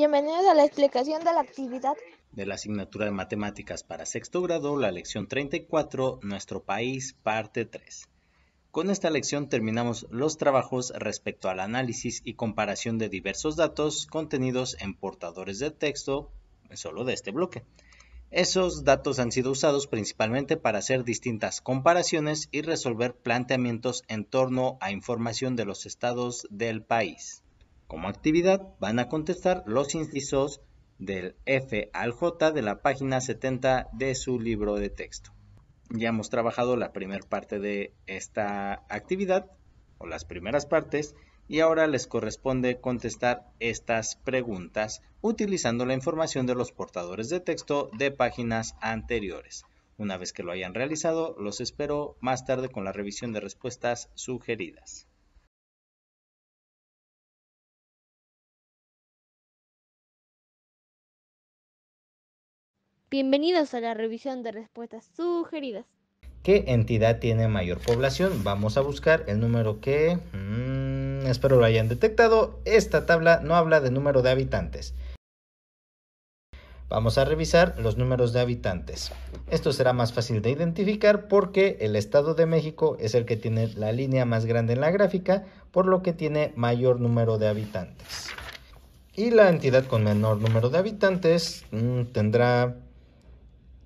Bienvenidos a la explicación de la actividad de la asignatura de matemáticas para sexto grado, la lección 34, Nuestro país, parte 3. Con esta lección terminamos los trabajos respecto al análisis y comparación de diversos datos contenidos en portadores de texto, solo de este bloque. Esos datos han sido usados principalmente para hacer distintas comparaciones y resolver planteamientos en torno a información de los estados del país. Como actividad van a contestar los incisos del F al J de la página 70 de su libro de texto. Ya hemos trabajado la primera parte de esta actividad, o las primeras partes, y ahora les corresponde contestar estas preguntas utilizando la información de los portadores de texto de páginas anteriores. Una vez que lo hayan realizado, los espero más tarde con la revisión de respuestas sugeridas. Bienvenidos a la revisión de respuestas sugeridas. ¿Qué entidad tiene mayor población? Vamos a buscar el número que... Mm, espero lo hayan detectado. Esta tabla no habla de número de habitantes. Vamos a revisar los números de habitantes. Esto será más fácil de identificar porque el Estado de México es el que tiene la línea más grande en la gráfica, por lo que tiene mayor número de habitantes. Y la entidad con menor número de habitantes mm, tendrá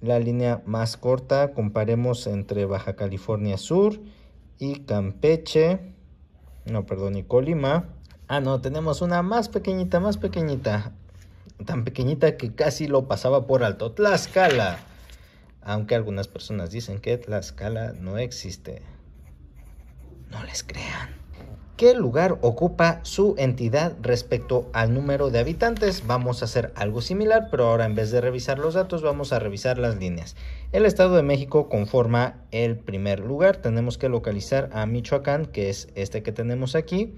la línea más corta, comparemos entre Baja California Sur y Campeche, no, perdón, y Colima. Ah, no, tenemos una más pequeñita, más pequeñita, tan pequeñita que casi lo pasaba por alto, Tlaxcala. Aunque algunas personas dicen que Tlaxcala no existe. No les crean. ¿Qué lugar ocupa su entidad respecto al número de habitantes? Vamos a hacer algo similar, pero ahora en vez de revisar los datos, vamos a revisar las líneas. El Estado de México conforma el primer lugar. Tenemos que localizar a Michoacán, que es este que tenemos aquí.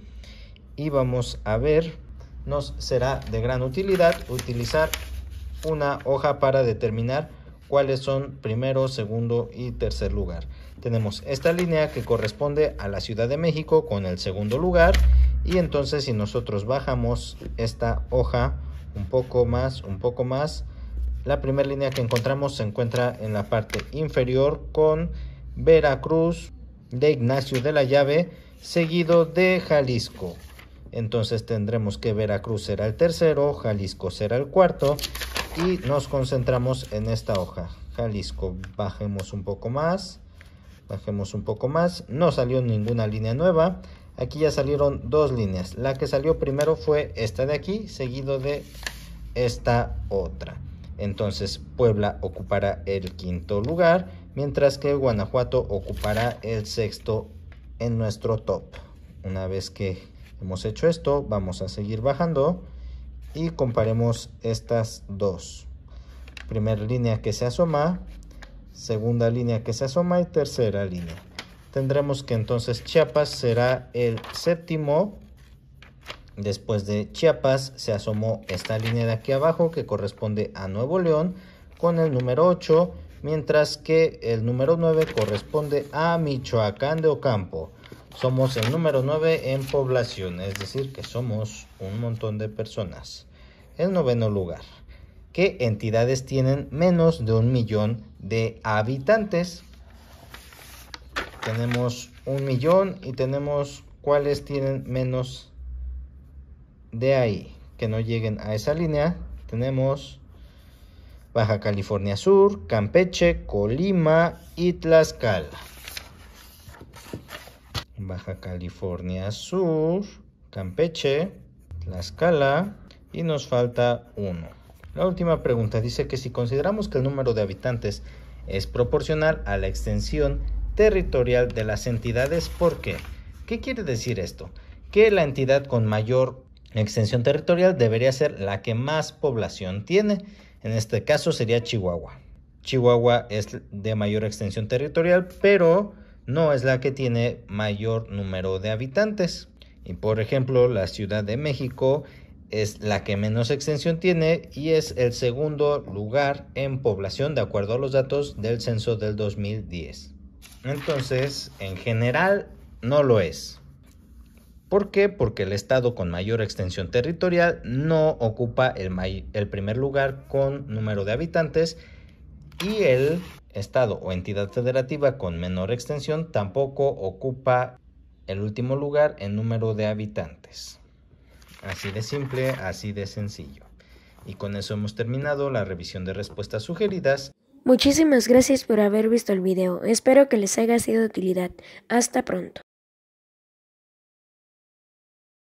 Y vamos a ver, nos será de gran utilidad utilizar una hoja para determinar cuáles son primero, segundo y tercer lugar. Tenemos esta línea que corresponde a la Ciudad de México con el segundo lugar y entonces si nosotros bajamos esta hoja un poco más, un poco más, la primera línea que encontramos se encuentra en la parte inferior con Veracruz de Ignacio de la Llave, seguido de Jalisco. Entonces tendremos que Veracruz será el tercero, Jalisco será el cuarto y nos concentramos en esta hoja Jalisco bajemos un poco más bajemos un poco más no salió ninguna línea nueva aquí ya salieron dos líneas la que salió primero fue esta de aquí seguido de esta otra entonces Puebla ocupará el quinto lugar mientras que Guanajuato ocupará el sexto en nuestro top una vez que hemos hecho esto vamos a seguir bajando y comparemos estas dos. Primera línea que se asoma, segunda línea que se asoma y tercera línea. Tendremos que entonces Chiapas será el séptimo. Después de Chiapas se asomó esta línea de aquí abajo que corresponde a Nuevo León con el número 8, mientras que el número 9 corresponde a Michoacán de Ocampo. Somos el número 9 en población, es decir que somos un montón de personas. El noveno lugar, ¿Qué entidades tienen menos de un millón de habitantes. Tenemos un millón y tenemos cuáles tienen menos de ahí, que no lleguen a esa línea. Tenemos Baja California Sur, Campeche, Colima y Tlaxcala. Baja California Sur, Campeche, Tlaxcala, y nos falta uno... La última pregunta dice que si consideramos que el número de habitantes es proporcional a la extensión territorial de las entidades, ¿por qué? ¿Qué quiere decir esto? Que la entidad con mayor extensión territorial debería ser la que más población tiene. En este caso sería Chihuahua. Chihuahua es de mayor extensión territorial, pero no es la que tiene mayor número de habitantes. Y por ejemplo, la Ciudad de México es la que menos extensión tiene y es el segundo lugar en población de acuerdo a los datos del censo del 2010. Entonces, en general, no lo es. ¿Por qué? Porque el estado con mayor extensión territorial no ocupa el, el primer lugar con número de habitantes y el estado o entidad federativa con menor extensión tampoco ocupa el último lugar en número de habitantes. Así de simple, así de sencillo. Y con eso hemos terminado la revisión de respuestas sugeridas. Muchísimas gracias por haber visto el video. Espero que les haya sido de utilidad. Hasta pronto.